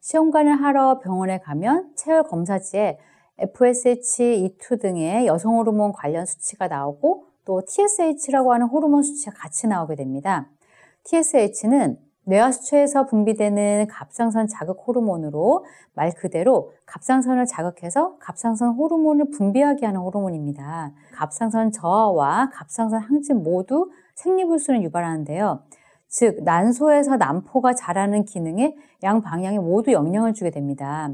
시험관을 하러 병원에 가면 체열 검사지에 FSH2 e 등의 여성 호르몬 관련 수치가 나오고 또 TSH라고 하는 호르몬 수치가 같이 나오게 됩니다. TSH는 뇌하수체에서 분비되는 갑상선 자극 호르몬으로 말 그대로 갑상선을 자극해서 갑상선 호르몬을 분비하게 하는 호르몬입니다. 갑상선 저하와 갑상선 항진 모두 생리불순을 유발하는데요. 즉 난소에서 난포가 자라는 기능에 양 방향에 모두 영향을 주게 됩니다.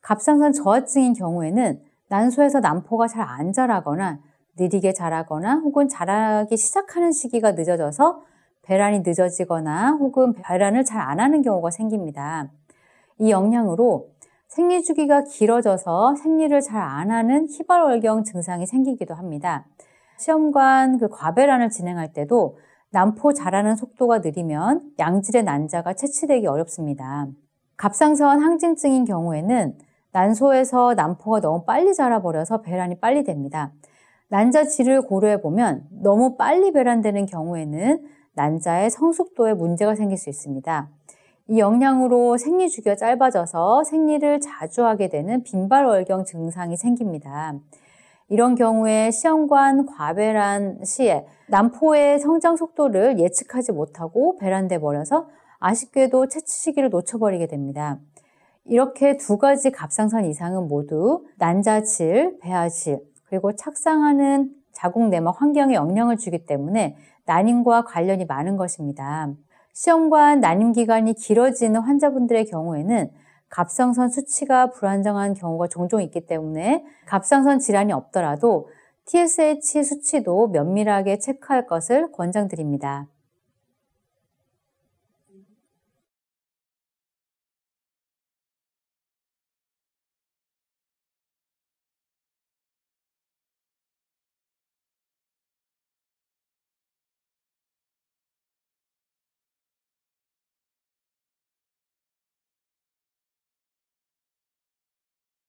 갑상선 저하증인 경우에는 난소에서 난포가 잘 안 자라거나 느리게 자라거나 혹은 자라기 시작하는 시기가 늦어져서 배란이 늦어지거나 혹은 배란을 잘 안 하는 경우가 생깁니다. 이 영향으로 생리 주기가 길어져서 생리를 잘 안 하는 희발월경 증상이 생기기도 합니다. 시험관 그 과배란을 진행할 때도 난포 자라는 속도가 느리면 양질의 난자가 채취되기 어렵습니다. 갑상선 항진증인 경우에는 난소에서 난포가 너무 빨리 자라버려서 배란이 빨리 됩니다. 난자질을 고려해보면 너무 빨리 배란되는 경우에는 난자의 성숙도에 문제가 생길 수 있습니다. 이 영향으로 생리 주기가 짧아져서 생리를 자주 하게 되는 빈발월경 증상이 생깁니다. 이런 경우에 시험관 과배란 시에 남포의 성장 속도를 예측하지 못하고 배란돼 버려서 아쉽게도 채취 시기를 놓쳐버리게 됩니다. 이렇게 두 가지 갑상선 이상은 모두 난자질, 배아질, 그리고 착상하는 자궁 내막 환경에 영향을 주기 때문에 난임과 관련이 많은 것입니다. 시험관 난임 기간이 길어지는 환자분들의 경우에는 갑상선 수치가 불안정한 경우가 종종 있기 때문에 갑상선 질환이 없더라도 TSH 수치도 면밀하게 체크할 것을 권장드립니다.